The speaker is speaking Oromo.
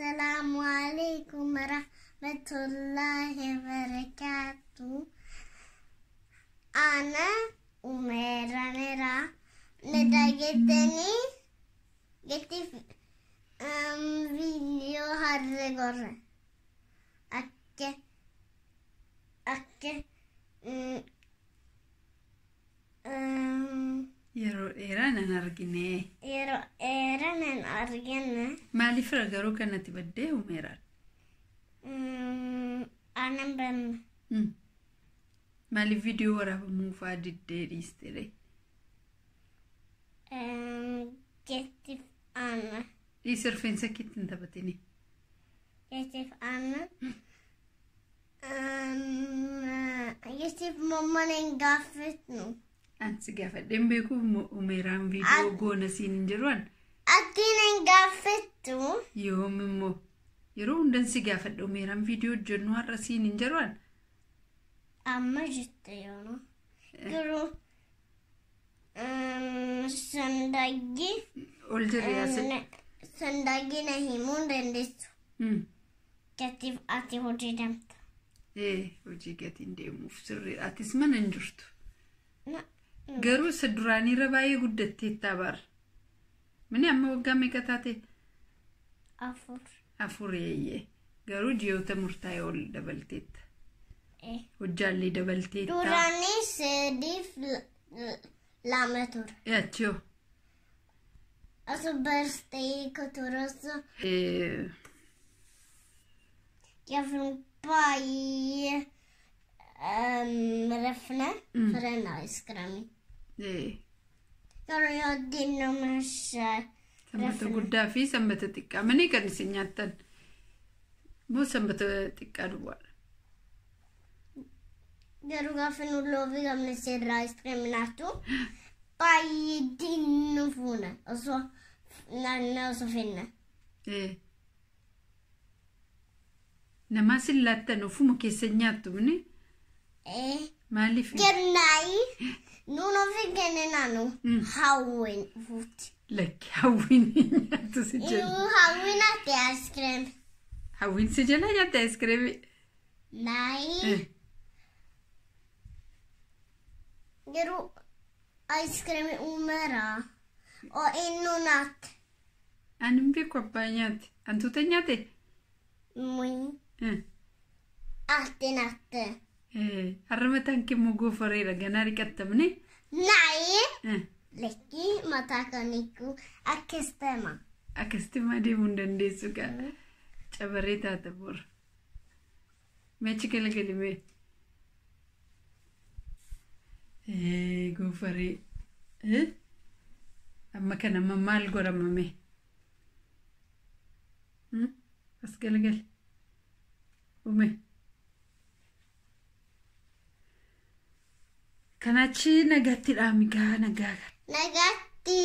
Assalamu alaikum rahmatullahi barakatuh. Ana umera nera. Neda geteni geti um, video harre gorre. Akke akke um, um, Yeroo dheeraa nan argine. Yeroo dheeraa nan argine. Maaliif ragaruu kanatti baddee uumeera? Mm, aannan banna. Maaliif hmm. viidiyoo waraabamuu fa'aa diddee dhiistere? Um, Geessiif aannan. Dhiisa rifeensa keetti hin taphatini. Um, uh, Geessiif aannan. Geessiif mamman hin gaaffannu. Ansi gaafadheen beekuuf umeeraan viidiyoo video siin hin jiruan. Akkiin hin gaaffettu. Yoom immoo yeroo hundan si gaafadhe umeeraan video hojjennu har'a siin hin jiruan. Amma jette yoonu. Garuu sandaggii. Ol jirri asi. Sandaggii na himuu hin dandeessu. Gatiif ati hojii deemta. Hojii gatiin deemuuf sirrii atis mana hin jirtu. ገሩ ስድራኒ ረባይ ጉደት ይታባር ምን ያመወጋ መከታቴ አፉር የየ ገሩ ጂው ተሙርታ ይወል ደበልቴት ውጃሊ ደበልቴት ዱራኒ ስዲፍ ላመቱር ያቸው አሱ በርስቴ ያፍን ባይ ረፍነ ፍረና ይስክራሚ sanbata guddaa fi sanbata xiqqaa manii kan isin nyaattan moo sanbata xiqqaa duwwaadha. Garuu gaafa nu loofii gamna seerraa iskiriminaatu baay'ee diinnu fuuna osoo naannoo osoo fenna. Namaa sin laattan ofuma keessa nyaattu mini. Nu nu o că gen en Halloween. Le hauin to se gen. Nu hauin at te skrem. Hauin se gen ja te skrem. Nai. Geru eh. ice umera. O in nunat. Anu bi ko bañat. Antu teñate. Muy. Eh. Atenate. Mm. Har'a eh, tankii kee ganaa riqattamne. Naayee. Eh. Lakkii mataa kan hiikuu akkastama. Akkastama deemuu hin dandeessu ga'a. Mm. Cabaree taata bora. Eh, Meechi galgalimee? Goofaree. Amma kana amma maal goramame? Mm? As galagali Ume. Kanaachi nagaatti dhaa migaa nagaa. Nagatti.